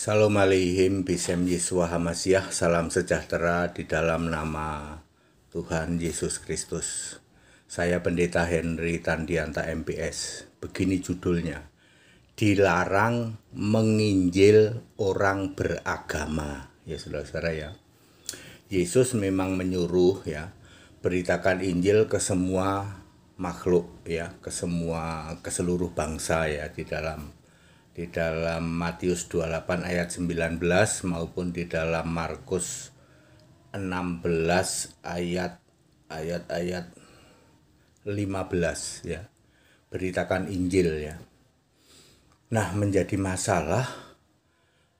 Salam alaihim bisem Yesua Hamasyah, salam sejahtera di dalam nama Tuhan Yesus Kristus. Saya Pendeta Henry Tandianta MPS. Begini judulnya. Dilarang menginjil orang beragama. Ya Saudara-saudara ya. Yesus memang menyuruh ya, beritakan Injil ke semua makhluk ya, ke semua ke seluruh bangsa ya di dalam di dalam Matius 28 ayat 19 maupun di dalam Markus 16 ayat ayat ayat 15 ya. Beritakan Injil ya. Nah, menjadi masalah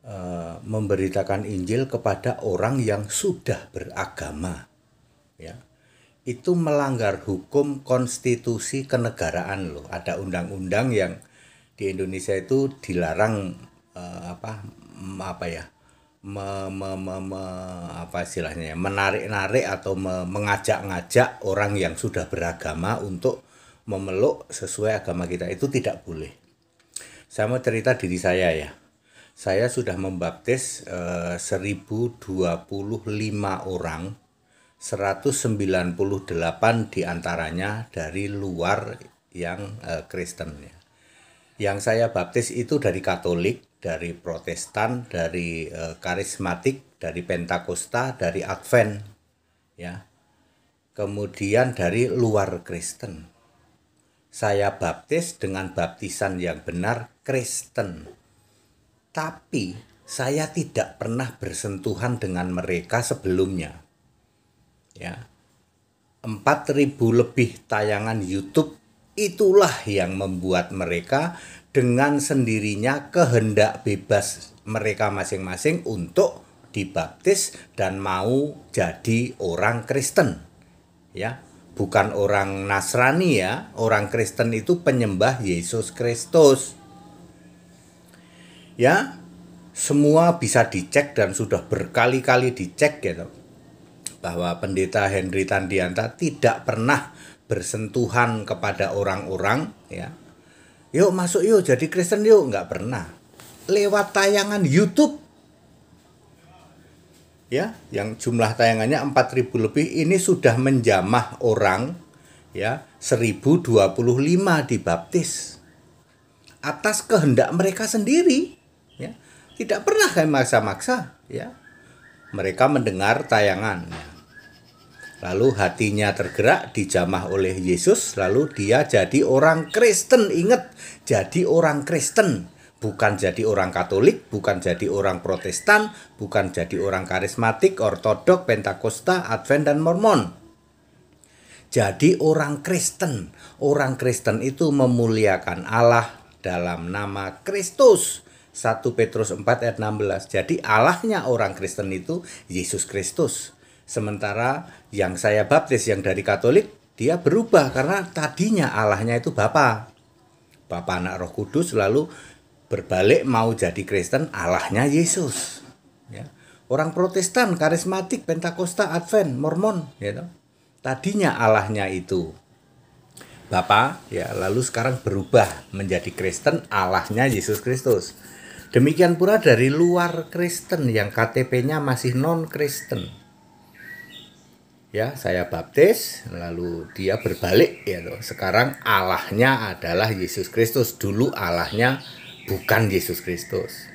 e, memberitakan Injil kepada orang yang sudah beragama ya. Itu melanggar hukum konstitusi kenegaraan loh. Ada undang-undang yang di Indonesia itu dilarang uh, apa apa ya me, me, me, me, apa istilahnya ya, menarik-narik atau me, mengajak-ngajak orang yang sudah beragama untuk memeluk sesuai agama kita itu tidak boleh. Saya mau cerita diri saya ya. Saya sudah membaptis eh, 1025 orang, 198 diantaranya dari luar yang eh, Kristen ya yang saya baptis itu dari Katolik, dari Protestan, dari e, karismatik, dari Pentakosta, dari Advent, ya. Kemudian dari luar Kristen. Saya baptis dengan baptisan yang benar Kristen. Tapi saya tidak pernah bersentuhan dengan mereka sebelumnya. Ya. 4000 lebih tayangan YouTube Itulah yang membuat mereka dengan sendirinya kehendak bebas mereka masing-masing untuk dibaptis dan mau jadi orang Kristen. Ya, bukan orang Nasrani ya. Orang Kristen itu penyembah Yesus Kristus. Ya, semua bisa dicek dan sudah berkali-kali dicek gitu. Bahwa pendeta Henry Tandianta tidak pernah bersentuhan kepada orang-orang ya yuk masuk yuk jadi Kristen yuk nggak pernah lewat tayangan YouTube ya yang jumlah tayangannya 4000 lebih ini sudah menjamah orang ya 1025 dibaptis atas kehendak mereka sendiri ya tidak pernah kayak maksa-maksa ya mereka mendengar tayangan ya Lalu hatinya tergerak dijamah oleh Yesus, lalu dia jadi orang Kristen. Ingat, jadi orang Kristen, bukan jadi orang Katolik, bukan jadi orang Protestan, bukan jadi orang karismatik, ortodok, Pentakosta, Advent dan Mormon. Jadi orang Kristen, orang Kristen itu memuliakan Allah dalam nama Kristus. 1 Petrus 4 ayat 16. Jadi Allahnya orang Kristen itu Yesus Kristus. Sementara yang saya baptis yang dari Katolik dia berubah karena tadinya Allahnya itu Bapa. Bapa Anak Roh Kudus lalu berbalik mau jadi Kristen Allahnya Yesus. Ya. Orang Protestan, karismatik, Pentakosta, Advent, Mormon, ya you know. Tadinya Allahnya itu Bapa, ya lalu sekarang berubah menjadi Kristen Allahnya Yesus Kristus. Demikian pula dari luar Kristen yang KTP-nya masih non-Kristen ya saya baptis lalu dia berbalik ya loh sekarang Allahnya adalah Yesus Kristus dulu Allahnya bukan Yesus Kristus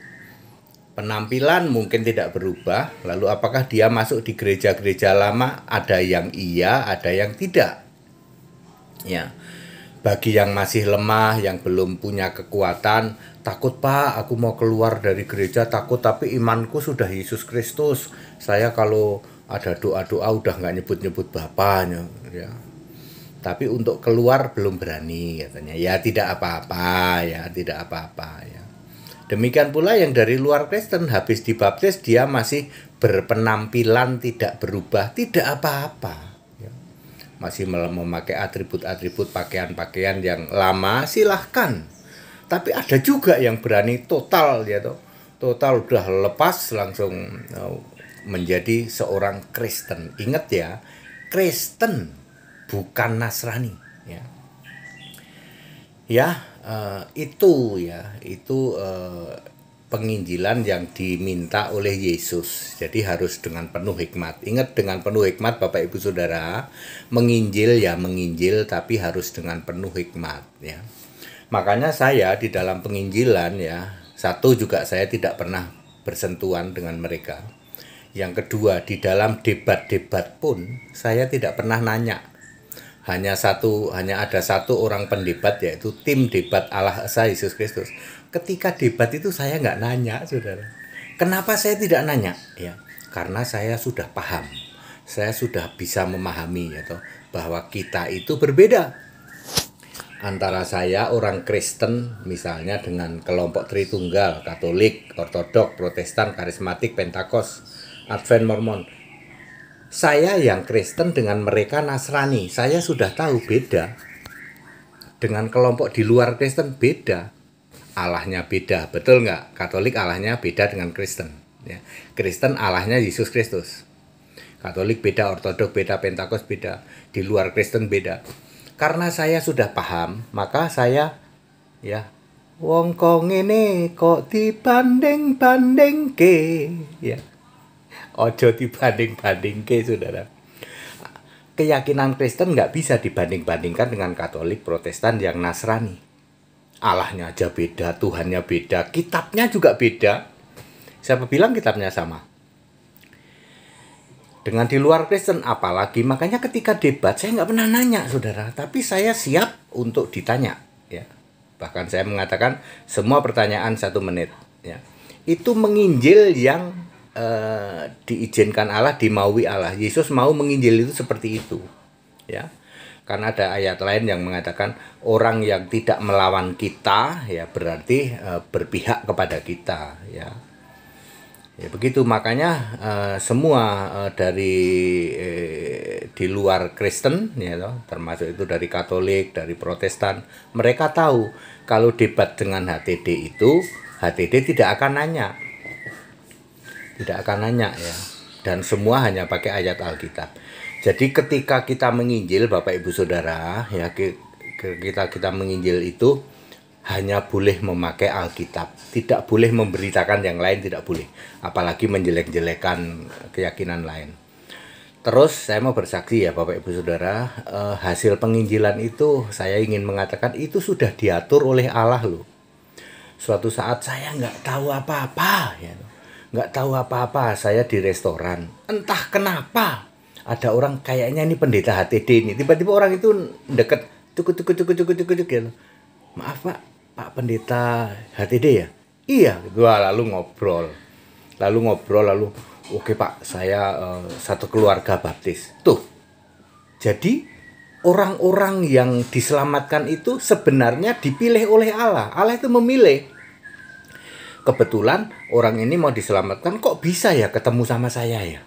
penampilan mungkin tidak berubah lalu apakah dia masuk di gereja-gereja lama ada yang iya ada yang tidak ya bagi yang masih lemah yang belum punya kekuatan takut pak aku mau keluar dari gereja takut tapi imanku sudah Yesus Kristus saya kalau ada doa-doa udah nggak nyebut-nyebut bapaknya ya tapi untuk keluar belum berani katanya ya tidak apa-apa ya tidak apa-apa ya demikian pula yang dari luar Kristen habis dibaptis dia masih berpenampilan tidak berubah tidak apa-apa ya. masih memakai atribut-atribut pakaian-pakaian yang lama silahkan tapi ada juga yang berani total ya toh total udah lepas langsung uh, menjadi seorang Kristen. Ingat ya, Kristen bukan Nasrani ya. Ya, uh, itu ya, itu uh, penginjilan yang diminta oleh Yesus. Jadi harus dengan penuh hikmat. Ingat dengan penuh hikmat Bapak Ibu Saudara, menginjil ya menginjil tapi harus dengan penuh hikmat ya. Makanya saya di dalam penginjilan ya, satu juga saya tidak pernah bersentuhan dengan mereka yang kedua, di dalam debat-debat pun saya tidak pernah nanya. Hanya satu, hanya ada satu orang pendebat yaitu tim debat Allah Esa Yesus Kristus. Ketika debat itu saya nggak nanya, saudara. Kenapa saya tidak nanya? Ya, karena saya sudah paham. Saya sudah bisa memahami ya bahwa kita itu berbeda antara saya orang Kristen misalnya dengan kelompok Tritunggal, Katolik, Ortodok, Protestan, Karismatik, Pentakos Advent Mormon. Saya yang Kristen dengan mereka Nasrani, saya sudah tahu beda. Dengan kelompok di luar Kristen beda. Allahnya beda, betul nggak? Katolik Allahnya beda dengan Kristen. Ya. Kristen Allahnya Yesus Kristus. Katolik beda, Ortodok beda, Pentakos beda, di luar Kristen beda. Karena saya sudah paham, maka saya ya wong kong ini kok dibanding ke ya Ojo dibanding banding ke saudara. Keyakinan Kristen nggak bisa dibanding-bandingkan dengan Katolik, Protestan, yang Nasrani. Allahnya aja beda, Tuhannya beda, kitabnya juga beda. Siapa bilang kitabnya sama? Dengan di luar Kristen apalagi, makanya ketika debat saya nggak pernah nanya, saudara. Tapi saya siap untuk ditanya, ya. Bahkan saya mengatakan semua pertanyaan satu menit, ya. Itu menginjil yang uh, diizinkan Allah, dimaui Allah. Yesus mau menginjil itu seperti itu. Ya. Karena ada ayat lain yang mengatakan orang yang tidak melawan kita ya berarti uh, berpihak kepada kita ya. Ya begitu makanya uh, semua uh, dari eh, di luar Kristen ya loh, termasuk itu dari Katolik, dari Protestan, mereka tahu kalau debat dengan HTD itu HTD tidak akan nanya tidak akan nanya ya dan semua hanya pakai ayat Alkitab jadi ketika kita menginjil Bapak Ibu Saudara ya kita kita menginjil itu hanya boleh memakai Alkitab tidak boleh memberitakan yang lain tidak boleh apalagi menjelek-jelekan keyakinan lain Terus saya mau bersaksi ya Bapak Ibu Saudara, eh, hasil penginjilan itu saya ingin mengatakan itu sudah diatur oleh Allah loh. Suatu saat saya nggak tahu apa-apa ya nggak tahu apa-apa saya di restoran entah kenapa ada orang kayaknya ini pendeta HTD ini tiba-tiba orang itu deket cukup cukup cukup cukup cukup cukup gitu. maaf pak pak pendeta HTD ya iya gua lalu ngobrol lalu ngobrol lalu oke okay, pak saya uh, satu keluarga baptis tuh jadi orang-orang yang diselamatkan itu sebenarnya dipilih oleh Allah Allah itu memilih kebetulan orang ini mau diselamatkan kok bisa ya ketemu sama saya ya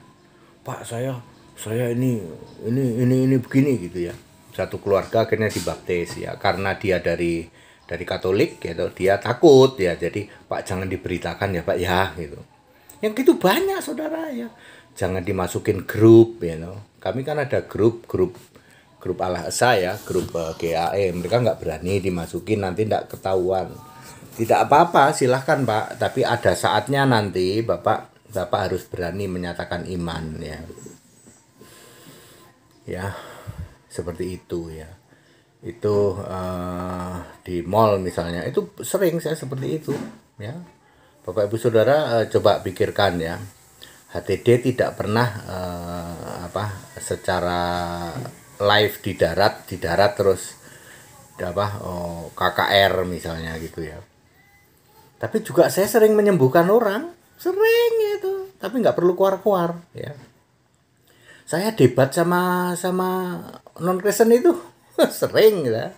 pak saya saya ini ini ini ini begini gitu ya satu keluarga akhirnya dibaptis ya karena dia dari dari Katolik gitu dia takut ya jadi pak jangan diberitakan ya pak ya gitu yang gitu banyak saudara ya jangan dimasukin grup ya you know. kami kan ada grup grup grup Allah saya grup uh, eh, GAE mereka nggak berani dimasukin nanti nggak ketahuan tidak apa-apa, silahkan Pak. Tapi ada saatnya nanti Bapak Bapak harus berani menyatakan iman ya. Ya, seperti itu ya. Itu uh, di mall misalnya, itu sering saya seperti itu ya. Bapak Ibu Saudara uh, coba pikirkan ya. HTD tidak pernah uh, apa secara live di darat di darat terus apa oh, KKR misalnya gitu ya tapi juga saya sering menyembuhkan orang sering itu tapi nggak perlu keluar-keluar ya saya debat sama sama non Kristen itu sering ya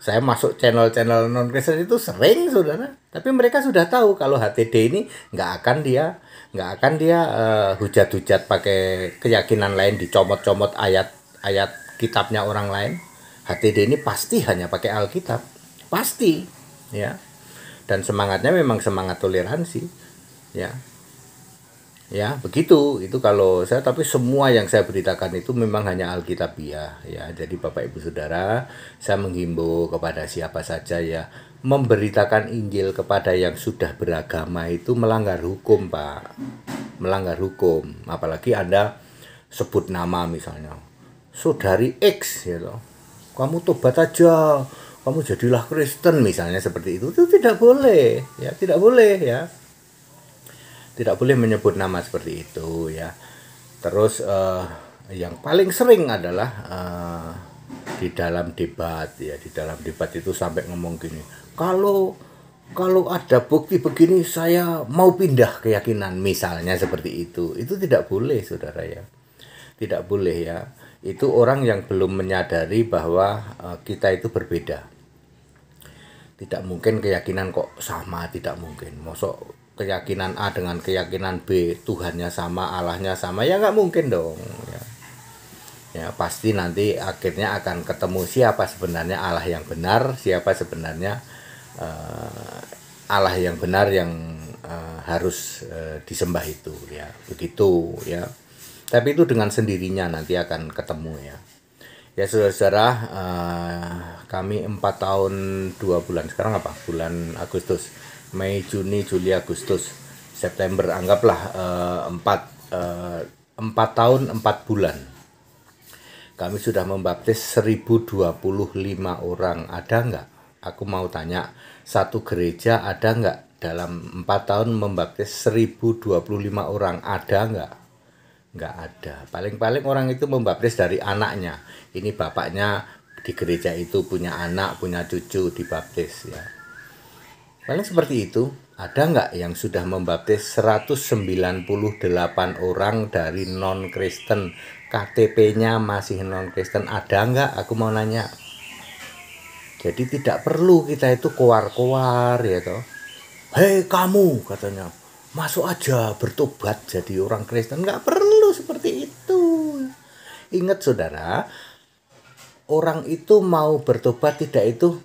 saya masuk channel-channel non Kristen itu sering saudara tapi mereka sudah tahu kalau HTD ini nggak akan dia nggak akan dia uh, hujat-hujat pakai keyakinan lain dicomot-comot ayat-ayat kitabnya orang lain HTD ini pasti hanya pakai Alkitab pasti ya dan semangatnya memang semangat toleransi ya ya begitu itu kalau saya tapi semua yang saya beritakan itu memang hanya alkitabiah ya jadi bapak ibu saudara saya menghimbau kepada siapa saja ya memberitakan Injil kepada yang sudah beragama itu melanggar hukum pak melanggar hukum apalagi anda sebut nama misalnya saudari X ya gitu. loh kamu tobat aja kamu jadilah Kristen misalnya seperti itu itu tidak boleh ya tidak boleh ya tidak boleh menyebut nama seperti itu ya terus uh, yang paling sering adalah uh, di dalam debat ya di dalam debat itu sampai ngomong gini kalau kalau ada bukti begini saya mau pindah keyakinan misalnya seperti itu itu tidak boleh saudara ya tidak boleh ya itu orang yang belum menyadari bahwa uh, kita itu berbeda tidak mungkin keyakinan kok sama tidak mungkin mosok keyakinan A dengan keyakinan B Tuhannya sama Allahnya sama ya nggak mungkin dong ya. ya pasti nanti akhirnya akan ketemu siapa sebenarnya Allah yang benar siapa sebenarnya uh, Allah yang benar yang uh, harus uh, disembah itu ya begitu ya tapi itu dengan sendirinya nanti akan ketemu ya ya saudara-saudara uh, kami empat tahun dua bulan sekarang apa bulan Agustus Mei Juni Juli Agustus September anggaplah eh, empat uh, empat uh, tahun empat bulan kami sudah membaptis 1025 orang ada nggak aku mau tanya satu gereja ada nggak dalam empat tahun membaptis 1025 orang ada nggak nggak ada paling-paling orang itu membaptis dari anaknya ini bapaknya di gereja itu punya anak punya cucu dibaptis ya paling seperti itu ada nggak yang sudah membaptis 198 orang dari non Kristen KTP-nya masih non Kristen ada nggak aku mau nanya jadi tidak perlu kita itu koar-koar ya toh hei kamu katanya masuk aja bertobat jadi orang Kristen nggak perlu seperti itu. Ingat saudara, orang itu mau bertobat tidak itu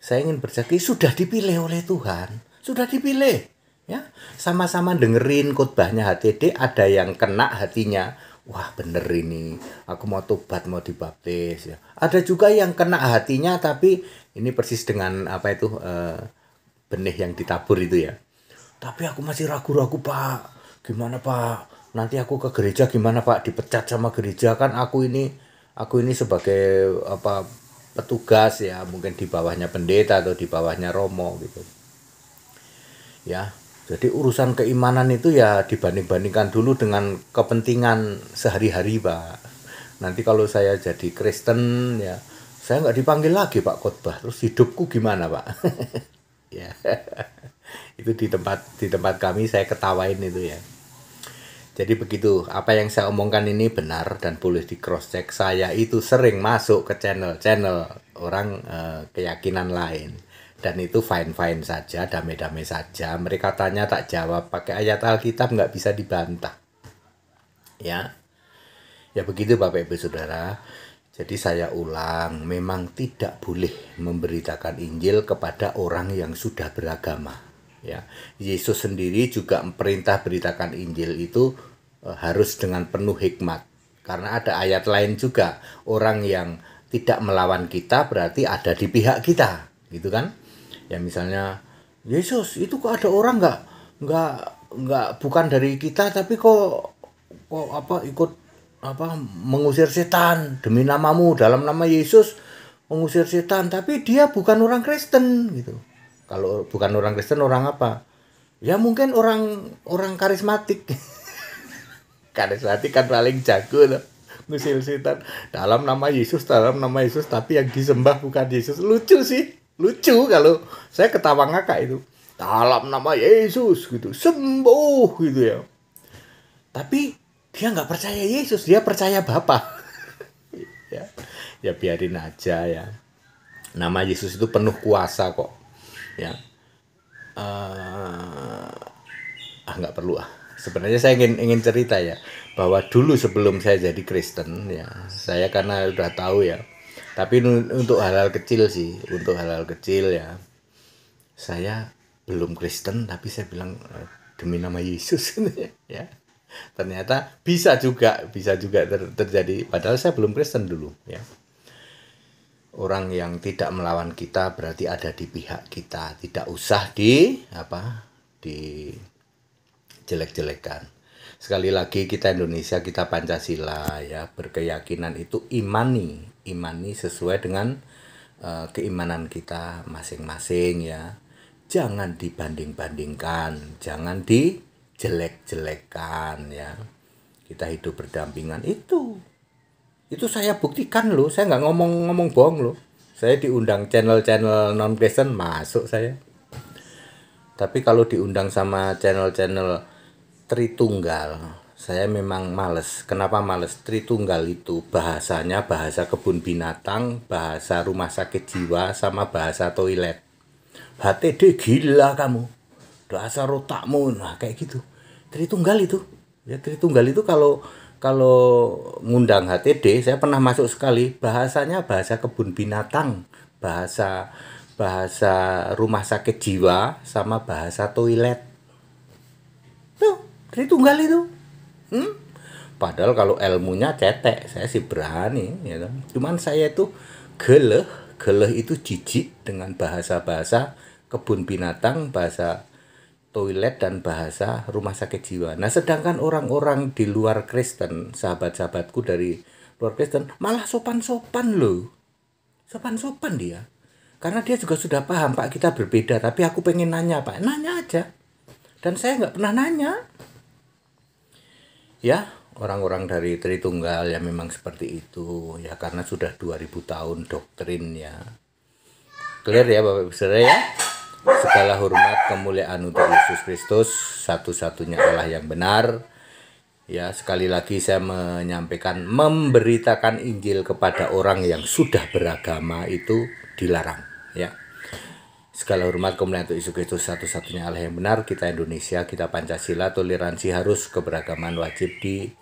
saya ingin berjaki sudah dipilih oleh Tuhan, sudah dipilih. Ya, sama-sama dengerin khotbahnya HTD ada yang kena hatinya. Wah, bener ini. Aku mau tobat, mau dibaptis ya. Ada juga yang kena hatinya tapi ini persis dengan apa itu uh, benih yang ditabur itu ya. Tapi aku masih ragu-ragu, Pak. Gimana, Pak? nanti aku ke gereja gimana Pak dipecat sama gereja kan aku ini aku ini sebagai apa petugas ya mungkin di bawahnya pendeta atau di bawahnya romo gitu ya jadi urusan keimanan itu ya dibanding-bandingkan dulu dengan kepentingan sehari-hari pak nanti kalau saya jadi Kristen ya saya nggak dipanggil lagi pak khotbah terus hidupku gimana pak ya itu di tempat di tempat kami saya ketawain itu ya jadi begitu, apa yang saya omongkan ini benar dan boleh di cross check. Saya itu sering masuk ke channel-channel orang uh, keyakinan lain dan itu fine-fine saja, damai-damai saja. Mereka tanya tak jawab, pakai ayat Alkitab nggak bisa dibantah. Ya. Ya begitu Bapak Ibu Saudara. Jadi saya ulang, memang tidak boleh memberitakan Injil kepada orang yang sudah beragama ya Yesus sendiri juga memerintah beritakan Injil itu eh, harus dengan penuh hikmat karena ada ayat lain juga orang yang tidak melawan kita berarti ada di pihak kita gitu kan ya misalnya Yesus itu kok ada orang nggak nggak nggak bukan dari kita tapi kok kok apa ikut apa mengusir setan demi namamu dalam nama Yesus mengusir setan tapi dia bukan orang Kristen gitu kalau bukan orang Kristen orang apa? Ya mungkin orang orang karismatik. karismatik kan paling jago loh ngusil setan dalam nama Yesus dalam nama Yesus tapi yang disembah bukan Yesus lucu sih lucu kalau saya ketawa ngakak itu dalam nama Yesus gitu sembuh gitu ya tapi dia nggak percaya Yesus dia percaya Bapa ya ya biarin aja ya nama Yesus itu penuh kuasa kok ya uh, ah nggak perlu ah sebenarnya saya ingin ingin cerita ya bahwa dulu sebelum saya jadi Kristen ya saya karena udah tahu ya tapi untuk halal kecil sih untuk halal kecil ya saya belum Kristen tapi saya bilang eh, demi nama Yesus ya ternyata bisa juga bisa juga ter terjadi padahal saya belum Kristen dulu ya orang yang tidak melawan kita berarti ada di pihak kita tidak usah di apa di jelek-jelekan sekali lagi kita Indonesia kita Pancasila ya berkeyakinan itu imani imani sesuai dengan uh, keimanan kita masing-masing ya jangan dibanding-bandingkan jangan dijelek-jelekan ya kita hidup berdampingan itu itu saya buktikan loh saya nggak ngomong-ngomong bohong loh saya diundang channel-channel non Kristen masuk saya tapi kalau diundang sama channel-channel Tritunggal saya memang males kenapa males Tritunggal itu bahasanya bahasa kebun binatang bahasa rumah sakit jiwa sama bahasa toilet HTD gila kamu dasar otakmu nah kayak gitu Tritunggal itu ya Tritunggal itu kalau kalau ngundang HTD saya pernah masuk sekali bahasanya bahasa kebun binatang bahasa bahasa rumah sakit jiwa sama bahasa toilet tuh dari tunggal itu hmm? padahal kalau ilmunya cetek saya sih berani ya gitu. cuman saya itu geleh geleh itu jijik dengan bahasa-bahasa kebun binatang bahasa toilet dan bahasa rumah sakit jiwa. Nah, sedangkan orang-orang di luar Kristen, sahabat-sahabatku dari luar Kristen, malah sopan-sopan loh. Sopan-sopan dia. Karena dia juga sudah paham, Pak, kita berbeda. Tapi aku pengen nanya, Pak. Nanya aja. Dan saya nggak pernah nanya. Ya, orang-orang dari Tritunggal yang memang seperti itu. Ya, karena sudah 2000 tahun doktrinnya. Clear ya, Bapak Ibu ya? Segala hormat kemuliaan untuk Yesus Kristus, satu-satunya Allah yang benar. Ya, sekali lagi saya menyampaikan memberitakan Injil kepada orang yang sudah beragama itu dilarang, ya. Segala hormat kemuliaan untuk Yesus Kristus, satu-satunya Allah yang benar. Kita Indonesia, kita Pancasila, toleransi harus keberagaman wajib di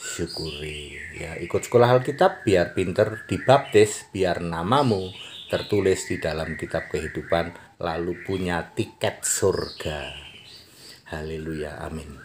syukuri ya ikut sekolah Alkitab biar pinter dibaptis biar namamu tertulis di dalam kitab kehidupan lalu punya tiket surga. Haleluya, amin.